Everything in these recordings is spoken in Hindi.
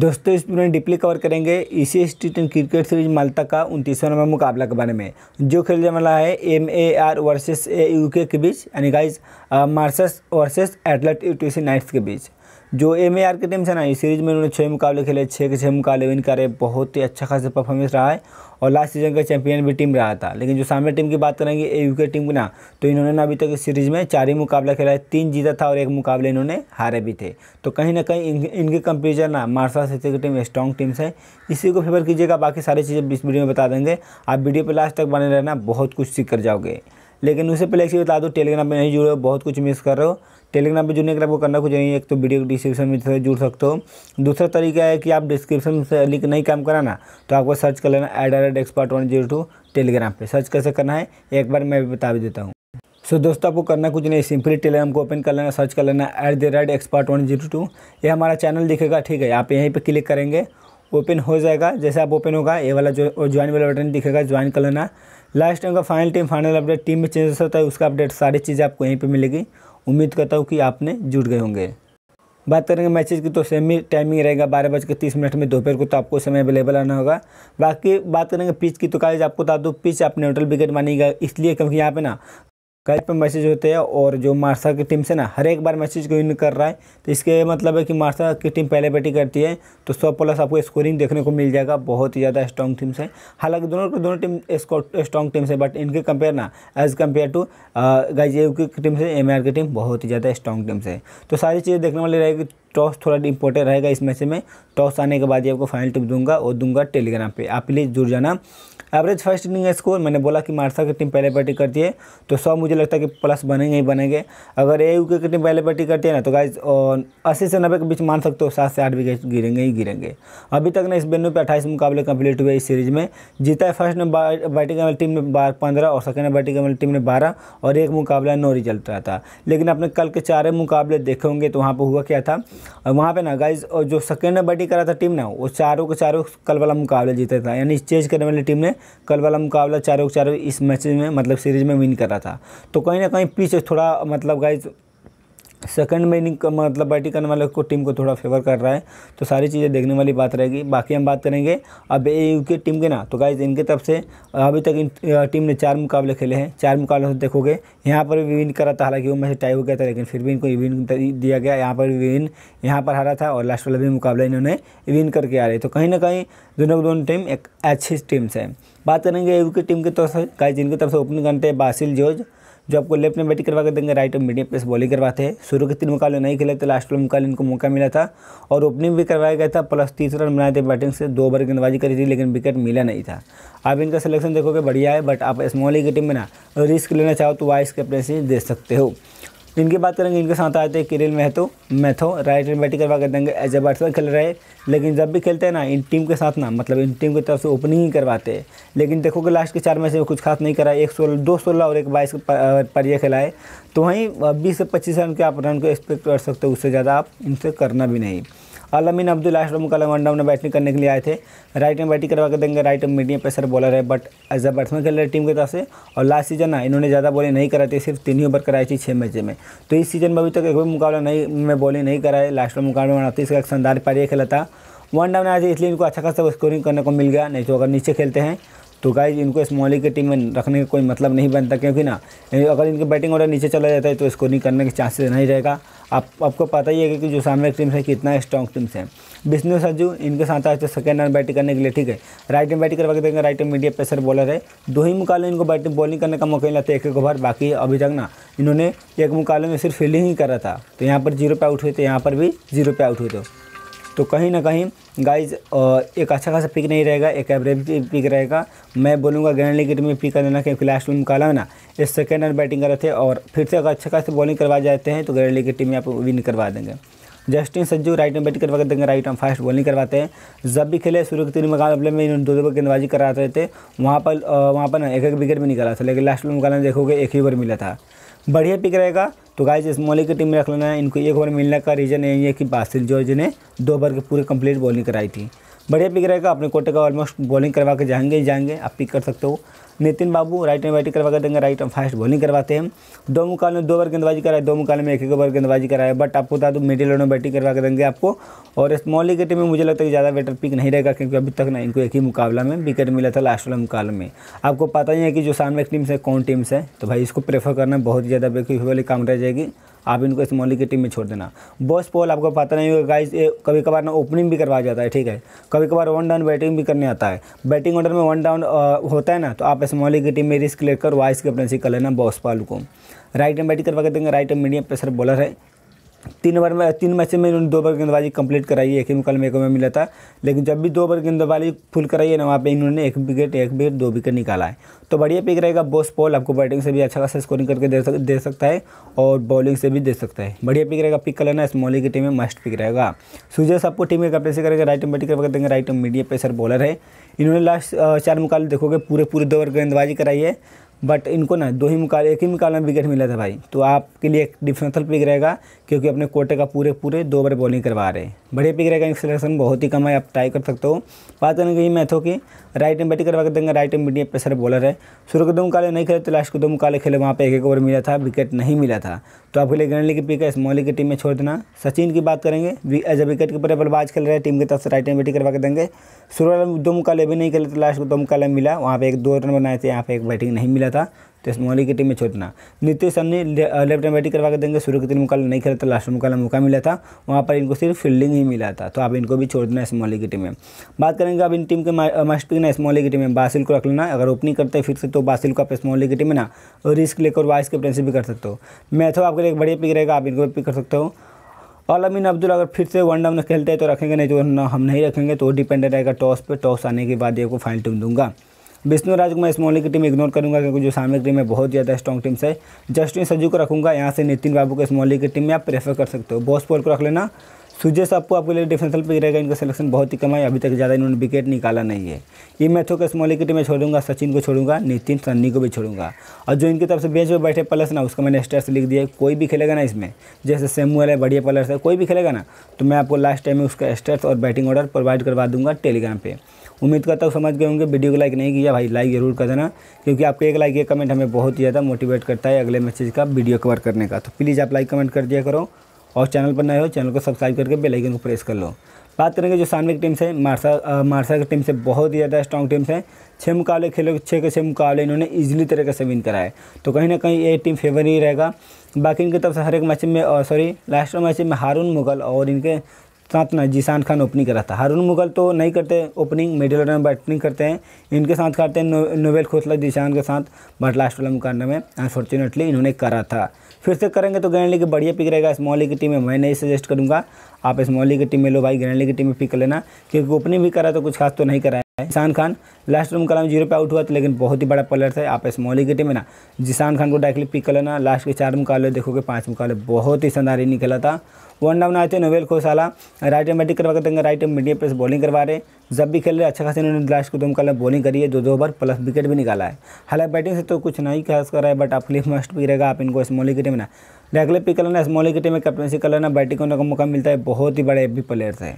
दोस्तों इस पूरे डिप्ली कवर करेंगे इसी street and cricket series Malta का उनतीसवें नंबर मुकाबला के बारे में जो खेलने वाला है M A R versus A U के बीच यानी गाइज मार्सस वर्सेस एटलेट यूटीसी नाइट्स के बीच जो एम ए आर की टीम से ना इस सीरीज़ में उन्होंने छः मुकाबले खेले छः के छः मुकाबले विन करे बहुत ही अच्छा खासा परफॉर्मेंस रहा है और लास्ट सीजन का चैंपियन भी टीम रहा था लेकिन जो सामने टीम की बात करेंगे ए यू के टीम की ना तो इन्होंने ना अभी तक इस सीरीज़ में चार ही मुकाबला खेला है तीन जीता था और एक मुकाबले इन्होंने हारे भी थे तो कहीं ना कहीं इन, इनके कंपेरिजन ना मार्शल सिटी की टीम स्ट्रॉन्ग टीम्स है इसी को फेवर कीजिएगा बाकी सारी चीज़ें इस वीडियो में बता देंगे आप वीडियो पर लास्ट तक बने रहना बहुत कुछ सीख कर जाओगे लेकिन उससे पहले एक चीज़ बता दो टेलीग्राम पे नहीं जुड़े हो बहुत कुछ मिस कर रहे हो टेलीग्राम पे जुड़ने के लिए आपको करना कुछ नहीं एक तो वीडियो डिस्क्रिप्शन में से जुड़ सकते हो दूसरा तरीका है कि आप डिस्क्रिप्शन से लिंक नहीं काम कराना तो आपको सर्च कर लेना at rate expert one zero two Telegram पर सर्च कैसे करना है एक बार मैं भी बता भी देता हूँ सो so, दोस्तों आपको करना कुछ नहीं सिंपली टेलीग्राम को ओपन कर लेना सर्च कर लेना at the rate expert one zero two ये हमारा चैनल दिखेगा ठीक है आप यहीं पर क्लिक करेंगे ओपन हो जाएगा जैसे आप ओपन होगा ये वाला जो ज्वाइन वाला बटन दिखेगा ज्वाइन कर लेना लास्ट टाइम का final team final update team में चेंजेस होता है उसका अपडेट सारी चीज़ें आपको यहीं पर मिलेगी उम्मीद करता हूँ कि आपने जुट गए होंगे बात करेंगे मैचेज की तो सेम ही टाइमिंग रहेगा बारह बज के तीस मिनट में दोपहर को तो आपको समय अवेलेबल आना होगा बाकी बात करेंगे पिच की तो काज आपको बता दूँ पिच आप न्यूट्रल विकेट मानेगा इसलिए क्योंकि यहाँ पे ना कहीं पे मैसेज होते हैं और जो मार्सा की टीम से ना हर एक बार मैसेज को इन कर रहा है तो इसके मतलब है कि मार्सा की टीम पहले बैटिंग करती है तो सौ प्लस आपको स्कोरिंग देखने को मिल जाएगा बहुत ही ज़्यादा स्ट्रॉन्ग टीम्स से हालांकि दोनों दोनों टीम स्ट्रॉन्ग टीम्स है बट इनके कंपेयर ना एज़ कम्पेयर टू गाइज की टीम से एम की टीम बहुत ही ज़्यादा स्ट्रॉन्ग टीम्स है तो सारी चीज़ें देखने वाली रहेगी टॉस थोड़ा इंपॉर्टेंट रहेगा इस मैसेज में टॉस आने के बाद ही आपको फाइनल टिप दूंगा और दूंगा टेलीग्राम पर आप प्लीज़ जुड़ जाना एवरेज फर्स्ट इनिंग स्कोर मैंने बोला कि मार्सा की टीम पहले बैटिंग करती है तो सौ मुझे लगता है कि प्लस बनेंगे ही बनेंगे अगर ए यू की टीम पहले बैटिंग करती है ना तो गाइज अस्सी से नब्बे के बीच मान सकते हो सात से आठ विकेट गिरेंगे ही गिरेंगे अभी तक ना इस बेनू पर अट्ठाईस मुकाबले कंप्लीट हुए इस सीरीज में जीता है फर्स्ट ने बैटिंग वाली टीम ने पंद्रह और सेकेंड बैटिंग वाली टीम ने बारह और एक मुकाबला नौ रिजल्ट रहा था लेकिन अपने कल के चारे मुकाबले देखे होंगे तो वहाँ पर हुआ क्या था और वहाँ पर ना गाइज जो सेकेंड बैटिंग करा था टीम ना वो चारों के चारों कल वाला मुकाबला जीता था यानी चेंज करने वाली टीम ने कल वाला मुकाबला चारों चारों इस मैच में मतलब सीरीज में विन कर रहा था तो कहीं ना कहीं पिच थोड़ा मतलब गाइज सेकंड में इनिंग मतलब बैटिंग करने वाले को टीम को थोड़ा फेवर कर रहा है तो सारी चीज़ें देखने वाली बात रहेगी बाकी हम बात करेंगे अब की टीम के ना तो गाइज इनके तरफ से अभी तक इन टीम ने चार मुकाबले खेले हैं चार मुकाबले देखोगे यहाँ पर भी विन करा था हालांकि वो मैसे टाई हो गया था लेकिन फिर भी इनको इविन दिया गया यहाँ पर भी विन यहाँ पर हारा था और लास्ट वाला भी मुकाबला इन्होंने विन करके आ रहे तो कहीं ना कहीं दोनों दोनों टीम एक अच्छी टीम्स से बात करेंगे एयू की टीम की तरफ से गाइज इनकी तरफ से ओपनिंग करते हैं बासिल जोज जो आपको लेफ्ट में बैटिंग करवा कर देंगे राइट में मीडियम पेस बॉलिंग करवाते हैं शुरू के तीन मुकाबले नहीं खेले थे लास्ट वाले मुकाबले इनको मौका मिला था और ओपनिंग भी करवाया गया था प्लस तीस रन बनाए थे बैटिंग से दो ओवर गेंदबाजी करी थी लेकिन विकेट मिला नहीं था आप इनका सिलेक्शन देखोगे बढ़िया है बट आप स्मॉल लीग की टीम में ना रिस्क लेना चाहो तो वाइस कैप्टनसी दे सकते हो जिनकी बात करेंगे इनके साथ आते हैं किरिल मेहतो मैथो राइट एंड बैटिंग करवा कर देंगे एज ए बैट्समैन खेल रहे लेकिन जब भी खेलते हैं ना इन टीम के साथ ना मतलब इन टीम की तरफ से ओपनिंग ही करवाते हैं लेकिन देखोगे लास्ट के चार मैच में कुछ खास नहीं करा एक सोलह दो सोलह और एक बाईस परिया खिलाए तो वहीं बीस से पच्चीस रन के आप रन को एक्सपेक्ट कर सकते हो उससे ज़्यादा आप इनसे करना भी नहीं आलमीन अब्दुल अशरम कलम वन डाउन में बैटिंग करने के लिए आए थे राइट में बैटिंग करवा के देंगे राइट में मीडियम पेसर बॉलर है बट एज अ बैट्समैन खेल रहे टीम की तरफ से और लास्ट सीजन ना इन्होंने ज़्यादा बॉलिंग नहीं कराई थी सिर्फ तीन ही ओवर कराई थी छः मैच में तो इस सीजन में अभी तक एक भी मुकाबला नहीं में बॉलिंग नहीं कराए लास्ट में मुकाबला में अड़तीस का एक शानदार पारी खेला था वन डाउन आज इसलिए इनको अच्छा खासा स्कोरिंग करने को मिल गया नहीं तो अगर नीचे खेलते हैं तो गाइज इनको इस मॉली की टीम में रखने का कोई मतलब नहीं बनता क्योंकि ना अगर इनके बैटिंग ऑर्डर नीचे चला जाता है तो स्कोरिंग करने के चांसेस नहीं रहेगा आप आपको पता ही है कि जो सामने टीम्स है कितना स्ट्रॉन्ग टीम्स हैं विष्णु सज्जू इनके साथ आज तो सेकेंड रन बैटिंग करने के लिए ठीक है राइट में बैटिंग करवा के देंगे राइट में मीडियम प्रेशर बॉलर है दो ही मुकाबले इनको बैटिंग बॉलिंग करने का मौका मिला था तो एक एक ओवर बाकी अभी तक ना इन्होंने एक मुकाबले में सिर्फ फील्डिंग ही करा था तो यहाँ पर जीरो पे आउट हुए थे यहाँ पर भी जीरो पे आउट हुए थे तो कहीं ना कहीं गाइज एक अच्छा खासा पिक नहीं रहेगा एक एवरेज पिक रहेगा मैं बोलूँगा ग्रैंड लीग में पिक कर देना क्योंकि लास्ट में निकाला ना इस सेकेंड रन बैटिंग कर रहे थे और फिर से अगर अच्छा खासा बॉलिंग करवा जाते हैं तो ग्रैंड लीग की टीम में आप विन करवा देंगे जस्टिन सज्जू राइट में बैटिंग करवा कर देंगे राइट हम फास्ट बॉलिंग करवाते हैं जब भी खेले शुरू के तीन मुकाबले में इन्होंने दो दो बार गेंदबाजी करा रहे थे वहाँ पर वहाँ पर ना एक एक विकेट भी निकाला था लेकिन लास्ट में मुकाबला देखोगे एक ही ओवर मिला था बढ़िया पिक रहेगा तो गाइज इस मौली की टीम में रख लेना है इनको एक ओवर मिलने का रीज़न यही है कि बासिल जॉर्ज ने दो ओवर के पूरे कंप्लीट बॉलिंग कराई थी बढ़िया पिक रहेगा अपने कोटे का ऑलमोस्ट बॉलिंग करवा के जाएंगे ही जाएंगे आप पिक कर सकते हो Nitin Babu right hand batting करवा कर देंगे राइट एंड फास्ट बॉलिंग करवाते हैं दो मुकाल में दो बार गेंदबाजी कराए दो मुकाल में एक एक बार गेंदबाजी कराए बट आपको बता दूँ मिडिल ऑर्डर में बैटिंग करवा के देंगे आपको और स्मॉल विकेट में मुझे लगता है कि ज़्यादा बेटर पिक नहीं रहेगा क्योंकि अभी तक ना इनको एक ही मुकाबला में विकेट मिला था लास्ट वाले मुकाल में आपको पता ही है कि जो सामने टीम्स टीम से कौन टीम्स है तो भाई इसको प्रेफर करना बहुत ज़्यादा बेकूफ़ी वाली काम रह जाएगी आप इनको इस मोली की टीम में छोड़ देना बॉस पॉल आपको पता नहीं होगा गाइस ये कभी कभार ना ओपनिंग भी करवाया जाता है ठीक है कभी कभार वन डाउन बैटिंग भी करने आता है बैटिंग ऑर्डर में वन डाउन होता है ना तो आप इस मोली की टीम में रिस्क लेकर वाइस कैप्टनसी कर लेना बॉस पॉल को राइट एंड बैटिंग करवा के देंगे right hand medium pressure bowler है तीन ओवर में तीन मैच में इन्होंने दो बार गेंदबाजी कंप्लीट कराई एक ही मुकाल में एक मिला था लेकिन जब भी दो बार गेंदबाजी फुल कराई है ना वहाँ पे इन्होंने एक विकेट एक विकेट दो विकेट निकाला है तो बढ़िया पिक रहेगा बोस पॉल आपको बैटिंग से भी अच्छा खासा स्कोरिंग करके दे, सक, दे सकता है और बॉलिंग से भी दे सकता है बढ़िया पिक रहेगा पिक कर लेना स्मॉली की टीम में मस्ट पिक रहेगा सूजस सबको टीम में कैप्टेंसी करेगा राइट बैटिंग करवा देंगे राइट मीडियम पेसर बॉलर है इन्होंने लास्ट चार मुकाल देखोगे पूरे पूरे दो ओवर गेंदबाजी कराई है बट इनको ना दो ही मुकाल एक ही मुकाबले में विकेट मिला था भाई तो आपके लिए एक डिफरेंसल पिक रहेगा क्योंकि अपने कोटे का पूरे पूरे दो बार बॉलिंग करवा रहे हैं बढ़िया पिक रहेगा सिलेक्शन बहुत ही कम है आप ट्राई कर सकते हो बात करेंगे ये मैथों की राइट एंड बैटिंग करवा कर देंगे right hand medium pressure bowler है शुरू के दो मुकाले नहीं खेले तो लास्ट के दो मुकाले खेले वहाँ पर एक एक ओवर मिला था विकेट नहीं मिला था तो आपके लिए गणली की पिक है स्मॉली की टीम में छोड़ देना सचिन की बात करेंगे एज विकेट कीपर बल्लेबाज खेल रहे हैं टीम की तरफ से राइट हैंड बैटिंग करवा के देंगे शुरुआत में दो मुकाबले भी नहीं खेले थे तो लास्ट में दो मुकाबले मिला वहाँ पे एक दो रन बनाए थे यहाँ पे एक बैटिंग नहीं मिला था तो मोहाली की टीम में छोटना नीतीश सर ने लेफ्ट एंड बैटिंग करवा के देंगे शुरू के तीन मुकाबला नहीं खेला था लास्ट मुकाबला मौका मिला था वहाँ पर इनको सिर्फ फील्डिंग ही मिला था तो आप इनको भी छोड़ देना स्मॉली की टीम में बात करेंगे अब इन टीम के मस्ट पिक ना मोहाली की टीम में बासिल को रख लेना अगर ओपनिंग करते हैं फिर से तो बासिल को आप स्मॉली की टीम में ना रिस्क लेकर वाइस कैप्टनशिप भी कर सकते हो मैथो आपके लिए एक बढ़िया पिक रहेगा आप इनको भी पिक कर सकते हो और अमीन अब्दुल अगर फिर से वन डाउन खेलते हैं तो रखेंगे नहीं तो हम नहीं रखेंगे तो डिपेंडेंट रहेगा टॉस पर टॉस आने के बाद ये को फाइनल टीम दूंगा विष्णु राज को मैं स्मॉली की टीम इग्नोर करूंगा क्योंकि जो सामने की टीम है बहुत ज़्यादा स्ट्रॉन्ग टीम्स है जस्टिन सज्जू को रखूंगा यहाँ से नितिन बाबू को स्मॉली की टीम में आप प्रेफर कर सकते हो बॉस पॉल को रख लेना सुजय साहब आपके लिए डिफेंसल पे रहेगा इनका सिलेक्शन बहुत ही कम है अभी तक ज़्यादा इन्होंने विकेट निकाला नहीं है ये मैथों का स्मॉल टीम में छोड़ूंगा सचिन को छोड़ूंगा नितिन सन्नी को भी छोड़ूंगा और जो इनकी तरफ से बेंच पर बैठे प्लस ना उसका मैंने स्टेट्स लिख दिया कोई भी खेलेगा ना इसमें जैसे सेमुअल है बढ़िया पलस है कोई भी खेलेगा ना तो मैं आपको लास्ट टाइम में उसका स्टेट्स और बैटिंग ऑर्डर प्रोवाइड करवा दूंगा टेलीग्राम पर उम्मीद करता हूँ समझ गए होंगे वीडियो को लाइक नहीं किया भाई लाइक ज़रूर कर देना क्योंकि आपके एक लाइक एक कमेंट हमें बहुत ही ज़्यादा मोटिवेट करता है अगले मैसेज का वीडियो कवर करने का तो प्लीज़ आप लाइक कमेंट कर दिया करो और चैनल पर नए हो चैनल को सब्सक्राइब करके बेलाइकन को प्रेस कर लो बात करेंगे जो सामने की टीम से मार्सा मार्सा की टीम से बहुत ही ज़्यादा स्ट्रॉन्ग टीम्स हैं छः मुकाबले खेले छः के छः मुकाबले इन्होंने ईजिली तरीके से विन कराए तो कहीं ना कहीं ये टीम फेवर ही रहेगा बाकी इनके तरफ से हर एक मैच में सॉरी लास्ट मैच में हारून मुगल और इनके साथ ना जीशान खान ओपनिंग करा था हारून मुगल तो नहीं करते ओपनिंग मिडिल ऑर्डर में बैटिंग करते हैं इनके साथ करते हैं नो, नोवेल खोसला जीशान के साथ बट लास्ट वाला मुकाबले में अनफॉर्चुनेटली इन्होंने करा था फिर से करेंगे तो ग्रैंड लीग बढ़िया पिक रहेगा स्मॉल लीग की टीम में मैं नहीं सजेस्ट करूँगा आप स्मॉल लीग की टीम में लो भाई ग्रैंड लीग की टीम में पिक लेना क्योंकि ओपनिंग भी करा तो कुछ खास तो नहीं करा जिसान खान लास्ट रूम कलम में जीरो पे आउट हुआ था लेकिन बहुत ही बड़ा प्लेयर था आप स्मॉल की टीम में ना जिसान खान को डायरेक्टली पिक कर लेना लास्ट के चार मुकाबले देखोगे पांच मुकाबले बहुत ही शानदारी निकला था वन डाउन आते नोवेल खोसाला राइट एम बैटिंग करवा देंगे right arm medium plus bowling करवा रहे जब भी खेल रहे अच्छा खासा इन्होंने लास्ट को दो मुकाबले बॉलिंग करी है दो दो ओवर प्लस विकेट भी निकाला है हालांकि बैटिंग से तो कुछ नहीं खास कर रहा है बट आप लिफ मस्ट भी रहेगा आप इनको स्मॉल की टीम में ना डायरेक्टली पिक कर लेना स्मॉल की टीम में कैप्टनसी कर लेना बैटिंग करने का मौका मिलता है बहुत ही बड़े एफ प्लेयर थे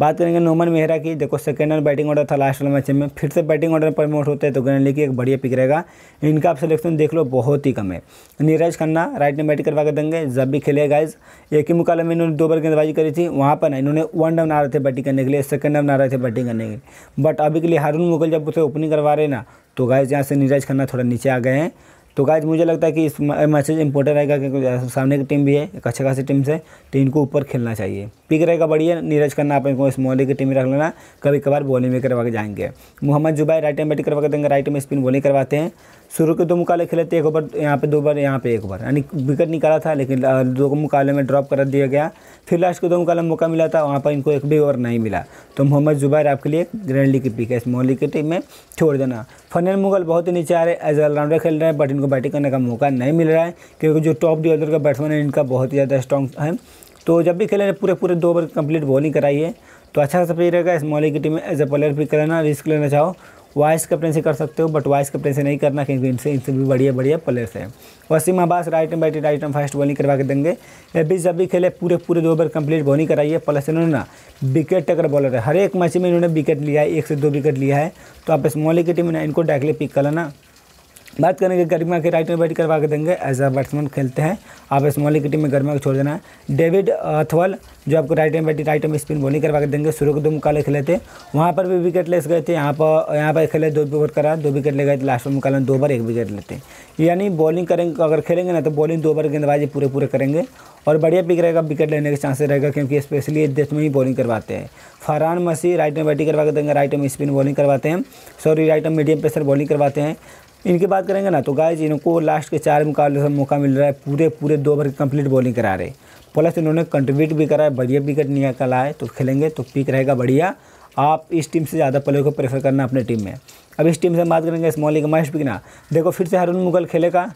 बात करेंगे नोमन मेहरा की देखो सेकंड रन बैटिंग ऑर्डर था लास्ट वाले मैच में फिर से बैटिंग ऑर्डर प्रमोट होते हैं तो गणेश लेकिन एक बढ़िया पिक रहेगा इनका आप सिलेक्शन देख लो बहुत ही कम है नीरज खन्ना राइट में बैटिंग करवा के देंगे जब भी खेले गाइज एक ही मुकाबले में इन्होंने दो बार गेंदबाजी करी थी वहाँ पर ना इन्होंने वन डाउन आ रहे थे बैटिंग करने के लिए सेकंड डाउन आ रहे थे बैटिंग करने के लिए बट अभी के लिए हारून मुगल जब उसे ओपनिंग करवा रहे ना तो गाइज यहाँ से नीरज खन्ना थोड़ा नीचे आ गए हैं तो गाइज मुझे लगता है कि इस मैसेज इंपॉर्टेंट रहेगा क्योंकि सामने की टीम भी है एक अच्छा खासी टीम से तो इनको ऊपर खेलना चाहिए पिक रहेगा बढ़िया नीरज करना आप इनको स्मॉल की टीम में रख लेना कभी कभार बॉलिंग भी करवा के जाएंगे मोहम्मद जुबैर राइट में बैटिंग करवा के देंगे राइट में स्पिन बॉलिंग करवाते हैं शुरू के दो मुकाले खेले थे एक ओवर यहाँ पे दो बार यहाँ पे एक ओवर यानी विकेट निकाला था लेकिन दो मुकाले में ड्रॉप कर दिया गया फिर लास्ट के दो मुकाले में मौका मिला था वहाँ पर इनको एक भी ओवर नहीं मिला तो मोहम्मद जुबैर आपके लिए ग्रैंड लीग की पिक है इस मोहल्ली की टीम में छोड़ देना फनल मुगल बहुत ही नीचे आ रहे हैं एज ऑलराउंडर खेल रहे हैं बट इनको बैटिंग करने का मौका नहीं मिल रहा है क्योंकि जो टॉप ऑर्डर का बैट्समैन है इनका बहुत ही ज़्यादा स्ट्रॉन्ग है तो जब भी खेले पूरे पूरे दो ओवर कंप्लीट बॉलिंग कराइए तो अच्छा खासा रहेगा इस मोहल्ले की टीम में एज ए प्लेयर पिक करना रिस्क लेना चाहो वाइस कैप्टन से कर सकते हो बट वाइस कैप्टन से नहीं करना क्योंकि इनसे इनसे भी बढ़िया बढ़िया प्लेयर्स हैं Wasim Abbas right hand batting right hand fast bowling करवा के देंगे अभी जब भी खेले पूरे पूरे दो ओवर कंप्लीट बॉलिंग कराई है प्लस इन्होंने ना विकेट टेकर बॉलर है हर एक मैच में इन्होंने विकेट लिया है एक से दो विकेट लिया है तो आप स्मॉल की टीम ना इनको डायरेक्टली पिक कर लेना बात करेंगे गरिमा के राइट में बैट करवा के देंगे एज अ बैट्समैन खेलते हैं आप स्मॉलिंग की टीम में गरिमा को छोड़ देना है डेविड अथवल जो आपको राइट में बैट राइट में स्पिन बॉलिंग करवा के देंगे शुरू के दो मुकाले खेले थे वहाँ पर भी विकेट लेस गए थे यहाँ पर यहाँ पर खेले दो विकेट करा दो विकेट ले गए थे लास्ट में मुकाले दो बार एक विकेट लेते यानी बॉलिंग करेंगे अगर खेलेंगे ना तो बॉलिंग दो बार गेंदबाजी पूरे पूरे करेंगे और बढ़िया पिक रहेगा विकेट लेने के चांसेस रहेगा क्योंकि स्पेशली देश में ही बॉलिंग करवाते हैं फरहान मसी राइट में बैटिंग करवा के देंगे राइट में स्पिन बॉलिंग करवाते हैं सॉरी राइट में मीडियम प्रेशर बॉलिंग करवाते हैं इनकी बात करेंगे ना तो गाइज इनको लास्ट के चार मुकाबले से मौका मिल रहा है पूरे पूरे दो ओवर की कंप्लीट बॉलिंग करा रहे प्लस इन्होंने कंट्रीब्यूट भी करा है बढ़िया विकेट निकाला है तो खेलेंगे तो पिक रहेगा बढ़िया आप इस टीम से ज़्यादा प्लेयर को प्रेफर करना अपने टीम में अब इस टीम से बात करेंगे स्मॉल लीग मैच पिक ना देखो फिर से हरुण मुगल खेलेगा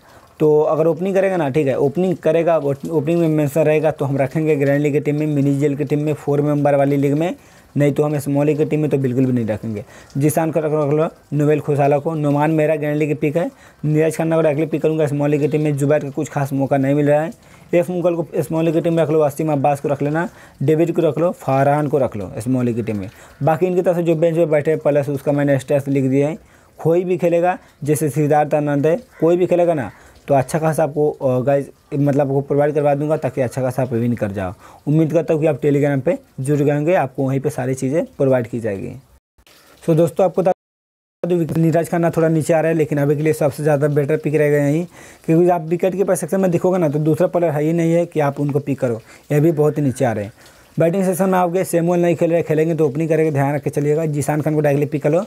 तो अगर ओपनिंग करेगा ना ठीक है ओपनिंग करेगा ओपनिंग में मेंशन रहेगा तो हम रखेंगे ग्रैंड लीग की टीम में मिनी जेल की टीम में फोर मेंबर वाली लीग में नहीं तो हम इस स्मॉली की टीम में तो बिल्कुल भी नहीं रखेंगे जिसान का रख लो नोवेल खुशाला को नुमान मेरा गैंडली की पिक है नीरज खन्ना को डायरेक्टली पिक करूँगा इस स्मॉली की टीम में जुबैर का कुछ खास मौका नहीं मिल रहा है एफ मुगल को स्मॉली की टीम में रख लो वसीम अब्बास को रख लेना डेविड को रख लो फारहान को रख लो स्मॉली की टीम में बाकी इनकी तरफ से जो बेंच पर बैठे प्लस उसका मैंने स्टेस लिख दिया है कोई भी खेलेगा जैसे सिद्धार्थ आनंद है कोई भी खेलेगा ना तो अच्छा खासा आपको गाइज मतलब आपको प्रोवाइड करवा दूंगा ताकि अच्छा खासा आप विन कर जाओ उम्मीद करता हूँ कि आप टेलीग्राम पे जुड़ गए होंगे आपको वहीं पे सारी चीज़ें प्रोवाइड की जाएगी सो दोस्तों आपको नीराज खाना थोड़ा नीचे आ रहा है लेकिन अभी के लिए सबसे ज़्यादा बेटर पिक रहेगा यहीं क्योंकि आप विकेट के पर में दिखोगे ना तो दूसरा प्लेयर है ही नहीं है कि आप उनको पिक करो यह भी बहुत ही नीचे आ रहे हैं बैटिंग सेक्शन में आपके सेमोल नहीं खेल रहे खेलेंगे तो ओपनिंग करेंगे ध्यान रख के चलिएगा जीशान खान को डायरेक्टली पिक कर लो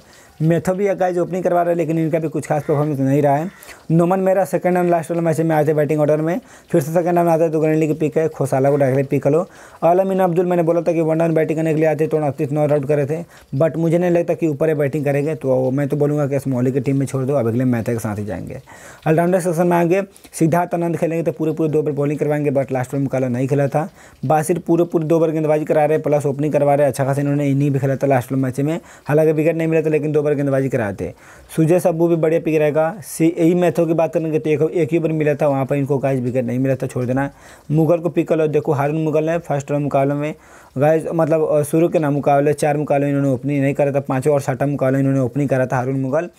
मेथो भी अकाइज ओपनिंग करवा रहे लेकिन इनका भी कुछ खास परफॉर्मेंस नहीं रहा है नोमन मेरा सेकंड एंड लास्ट वाला मैच में आए थे बैटिंग ऑर्डर में फिर से सेकंड एंड आते तो ग्रैंडली की पिक है खोसाला को डायरेक्ट पिक कर लो अलामिन अब्दुल मैंने बोला था कि वन डाउन बैटिंग करने के लिए आते तो अड़तीस नॉट आउट करे थे बट मुझे नहीं लगता कि ऊपर बैटिंग करेंगे तो मैं तो बोलूँगा कि मोहली की टीम में छोड़ दो अब अगले मैथ के साथ ही जाएंगे ऑलराउंडर सेक्शन में आएंगे सिद्धार्थ आनंद खेलेंगे तो पूरे पूरे दो ओवर बॉलिंग करवाएंगे बट लास्ट ओवर में काला नहीं खेला था बासिर पूरे पूरे दो ओवर गेंदबाजी करा रहे प्लस ओपनिंग करवा रहे अच्छा खासा इन्होंने इनिंग भी खेला था लास्ट मैच में हालांकि विकेट नहीं मिला था लेकिन दो बार गेंदबाजी कराते सुजय सब्बू भी बढ़िया पिक रहेगा सी यही मैथों की बात करेंगे तो एक, एक ही ओवर मिला था वहाँ पर इनको गाइज विकेट नहीं मिला था छोड़ देना मुगल को पिक कर लो देखो हारून मुगल ने फर्स्ट राउंड मुकाबले में गाइज मतलब शुरू के ना मुकाबले चार मुकाबले इन्होंने ओपनिंग नहीं करा था पाँचों और छठा मुकाबला इन्होंने ओपनिंग करा था हारून मुगल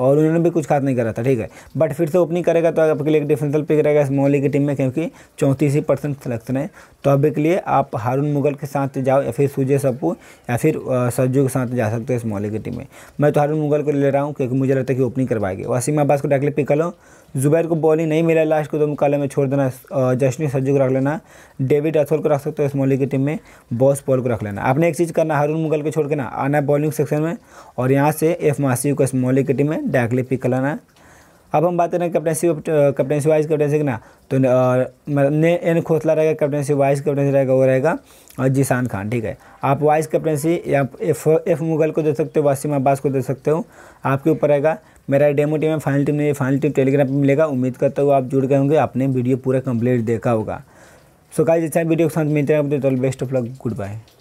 और उन्होंने भी कुछ खास नहीं करा था ठीक है बट फिर से ओपनिंग करेगा तो आपके लिए एक डिफेंसल पिक रहेगा इस मोहली की टीम में क्योंकि चौंतीस ही परसेंट सिलेक्शन है तो अभी के लिए आप हारून मुगल के साथ जाओ या फिर सूर्य सप्पू या फिर सज्जू के साथ जा सकते हो इस मोहली की टीम में मैं तो हारून मुगल को ले रहा हूँ क्योंकि मुझे लगता है कि ओपनिंग करवाएगी वसीम अब्बास को डायरेक्टली पिक कर लो ज़ुबैर को बॉलिंग नहीं मिला लास्ट को तो मुकाले में छोड़ देना जश्नी सज्जू को रख लेना डेविड अथोर को रख सकते हो स्मॉली की टीम में बॉस पॉल को रख लेना आपने एक चीज़ करना हारून मुगल को छोड़ के ना आना है बॉलिंग सेक्शन में और यहाँ से एफ मासी को स्मॉली की टीम में डायरेक्टली पिक कर लेना अब हम बात करें कैप्टनसी कैप्टनसी वाइस कैप्टनसी की ना तो ने एन खोसला रहेगा कैप्टनसी वाइस कैप्टनसी रहेगा वो रहेगा और जीशान खान ठीक है आप वाइस कैप्टनसी या एफ एफ मुगल को दे सकते हो वासिम अब्बास को दे सकते हो आपके ऊपर रहेगा मेरा डेमो टीम है फाइनल टीम नहीं फाइनल टीम टेलीग्राम पर मिलेगा उम्मीद करता हूँ आप जुड़ गए होंगे आपने वीडियो पूरा कंप्लीट देखा होगा सो कल जैसे वीडियो के साथ मिलते हैं best of luck good bye